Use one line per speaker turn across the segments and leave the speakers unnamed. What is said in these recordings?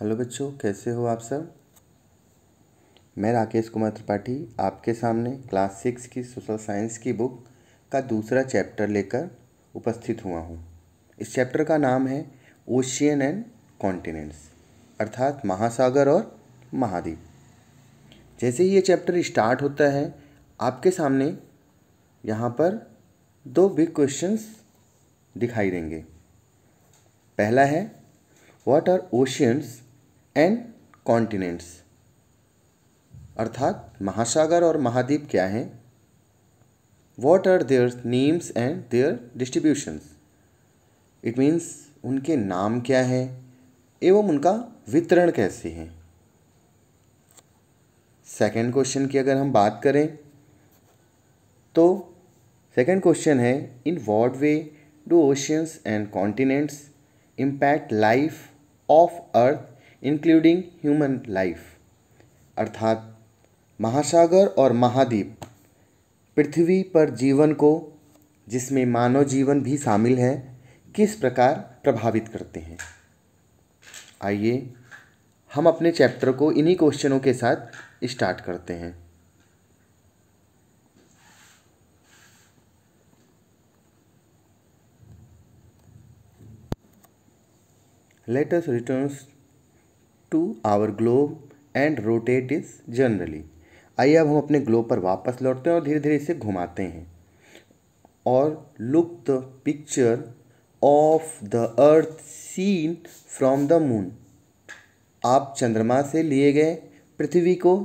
hello बच्चों कैसे हो आप सब मैं राकेश कुमार त्रिपाठी आपके सामने क्लास सिक्स की सोशल साइंस की बुक का दूसरा चैप्टर लेकर उपस्थित हुआ हूँ इस चैप्टर का नाम है ओशियन एंड कॉन्टिनेंट्स अर्थात महासागर और महाद्वीप जैसे ही ये चैप्टर स्टार्ट होता है आपके सामने यहाँ पर दो बिग क्वेश्चंस दिखाई देंगे पहला है what are oceans and continents अर्थात महासागर और महाद्वीप क्या हैं what are their names and their distributions it means उनके नाम क्या हैं एवं उनका वितरण कैसे है सेकेंड क्वेश्चन की अगर हम बात करें तो सेकेंड क्वेश्चन है in what way do oceans and continents impact life of earth including human life अर्थात महासागर और महाद्वीप पृथ्वी पर जीवन को जिसमें मानव जीवन भी शामिल है किस प्रकार प्रभावित करते हैं आइए हम अपने चैप्टर को इन्हीं क्वेश्चनों के साथ स्टार्ट करते हैं latest returns to our globe and rotate is generally आइए अब हम अपने ग्लोब पर वापस लौटते हैं और धीरे धीरे इसे घुमाते हैं और look the picture of the earth seen from the moon आप चंद्रमा से लिए गए पृथ्वी को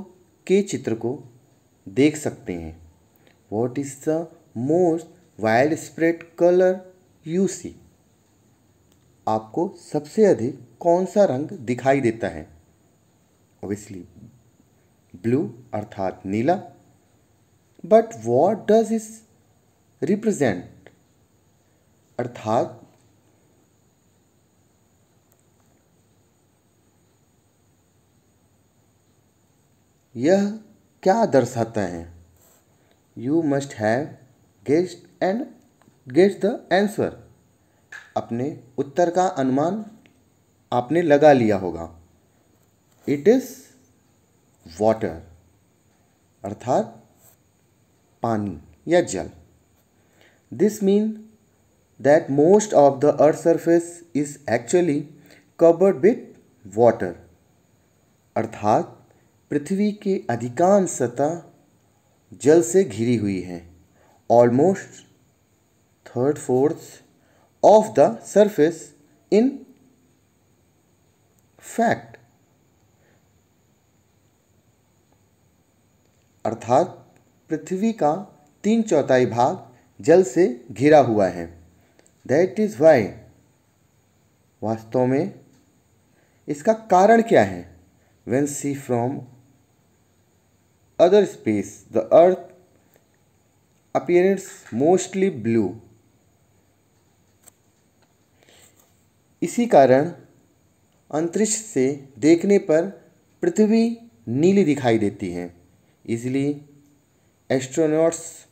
के चित्र को देख सकते हैं what is the most widespread colour you see आपको सबसे अधिक कौन सा रंग दिखाई देता है ओबियसली ब्लू अर्थात नीला but what does this represent अर्थात यह क्या दर्शाता है you must have guessed and get the answer अपने उत्तर का अनुमान आपने लगा लिया होगा इट इज़ वाटर अर्थात पानी या जल this mean that most of the earth surface is actually covered with water अर्थात पृथ्वी के अधिकांश सतह जल से घिरी हुई है almost third fourth of the surface in fact अर्थात पृथ्वी का तीन चौथाई भाग जल से घिरा हुआ है दैट इज़ वाई वास्तव में इसका कारण क्या है when see from other space the earth appearance mostly blue इसी कारण अंतरिक्ष से देखने पर पृथ्वी नीली दिखाई देती है इसलिए एस्ट्रोनॉट्स